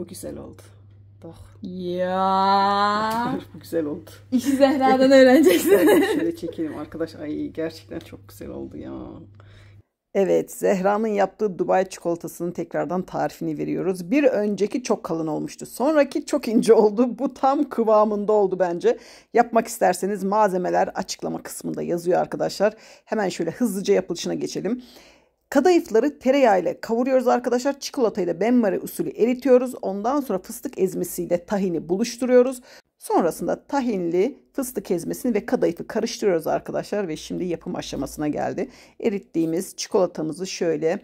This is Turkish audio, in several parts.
Bu güzel oldu. Doğ. Ya. Bu güzel oldu. İşi Zehra'dan öğreneceksin. Şöyle çekelim arkadaş. Ay gerçekten çok güzel oldu ya. Evet, Zehra'nın yaptığı Dubai çikolatasının tekrardan tarifini veriyoruz. Bir önceki çok kalın olmuştu. Sonraki çok ince oldu. Bu tam kıvamında oldu bence. Yapmak isterseniz malzemeler açıklama kısmında yazıyor arkadaşlar. Hemen şöyle hızlıca yapılışına geçelim. Kadayıfları tereyağıyla kavuruyoruz arkadaşlar. Çikolatayı da benmari usulü eritiyoruz. Ondan sonra fıstık ezmesiyle tahini buluşturuyoruz. Sonrasında tahinli fıstık ezmesini ve kadayıfı karıştırıyoruz arkadaşlar ve şimdi yapım aşamasına geldi. Erittiğimiz çikolatamızı şöyle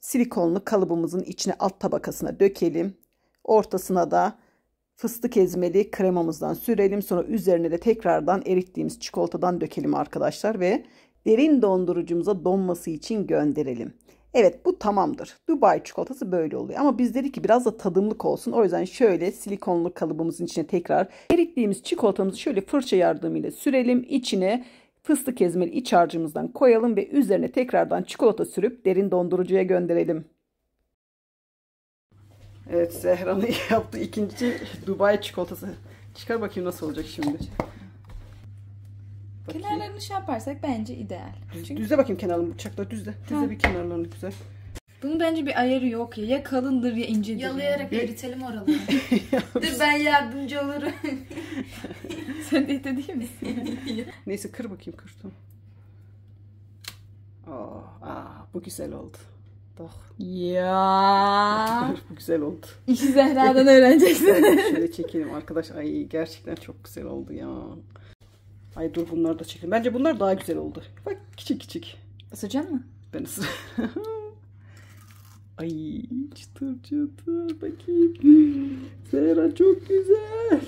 silikonlu kalıbımızın içine alt tabakasına dökelim. Ortasına da fıstık ezmeli kremamızdan sürelim. Sonra üzerine de tekrardan erittiğimiz çikolatadan dökelim arkadaşlar ve derin dondurucumuza donması için gönderelim. Evet bu tamamdır. Dubai çikolatası böyle oluyor. Ama biz dedik ki biraz da tadımlık olsun. O yüzden şöyle silikonlu kalıbımızın içine tekrar erittiğimiz çikolatamızı şöyle fırça yardımıyla sürelim. içine fıstık ezmeli iç harcımızdan koyalım ve üzerine tekrardan çikolata sürüp derin dondurucuya gönderelim. Evet Zehra'nın yaptığı ikinci Dubai çikolatası. Çıkar bakayım nasıl olacak şimdi bakayım. Kenarlarını şey yaparsak bence ideal. Çünkü... Düzle bakayım kenarını bıçakla düzle. Düzle ha. bir kenarlarını güzel. Bunun bence bir ayarı yok ya. Ya kalındır ya incedir. Yalayarak yani. eritelim oraları. Dur ben yardımcı olurum. Sen de ite değil misin? Neyse kır bakayım kır tamam. Oh, ah, bu güzel oldu. Bak. Ya. bu güzel oldu. İşi Zehra'dan öğreneceksin. Şöyle çekelim arkadaş. Ay gerçekten çok güzel oldu ya. Ay dur bunları da çekelim. Bence bunlar daha güzel oldu. Bak küçük küçük. Isıcak mı? Ben ısır. Ay çıtır çıtır bakayım. Zehra çok güzel.